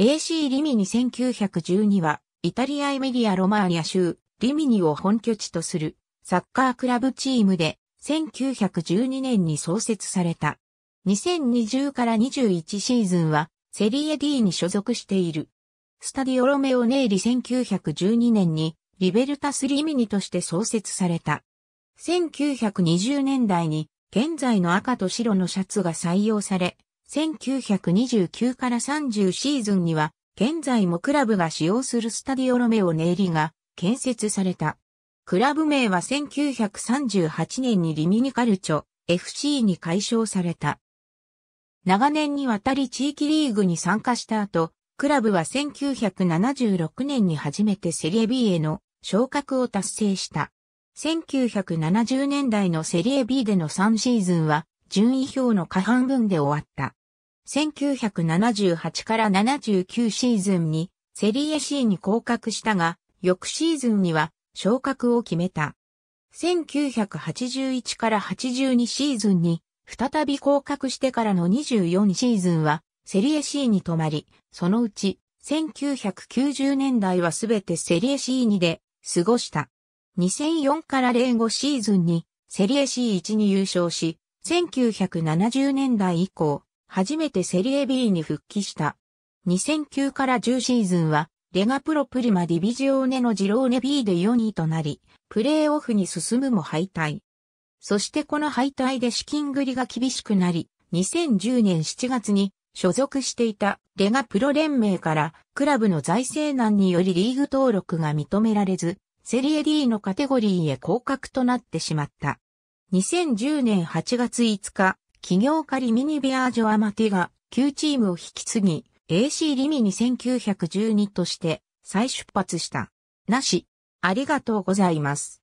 AC リミニ1912は、イタリアエメディアロマーニャ州、リミニを本拠地とする、サッカークラブチームで、1912年に創設された。2020から21シーズンは、セリエ D に所属している。スタディオロメオネーリ1912年に、リベルタス・リミニとして創設された。1920年代に、現在の赤と白のシャツが採用され、1929から30シーズンには、現在もクラブが使用するスタディオロメオネーリが建設された。クラブ名は1938年にリミニカルチョ FC に改称された。長年にわたり地域リーグに参加した後、クラブは1976年に初めてセリエ B への昇格を達成した。1970年代のセリエ B での3シーズンは順位表の下半分で終わった。1978から79シーズンにセリエ C に降格したが、翌シーズンには昇格を決めた。1981から82シーズンに再び降格してからの24シーズンはセリエ C に止まり、そのうち1990年代はすべてセリエ C2 で過ごした。2004から05シーズンにセリエ C1 に優勝し、1970年代以降、初めてセリエ B に復帰した。2009から10シーズンは、レガプロプリマディビジオーネのジローネ B で4位となり、プレーオフに進むも敗退。そしてこの敗退で資金繰りが厳しくなり、2010年7月に所属していたレガプロ連盟からクラブの財政難によりリーグ登録が認められず、セリエ D のカテゴリーへ降格となってしまった。2010年8月5日、企業家リミニ・ビアージョ・アマティが旧チームを引き継ぎ、AC リミに1912として再出発した。なし、ありがとうございます。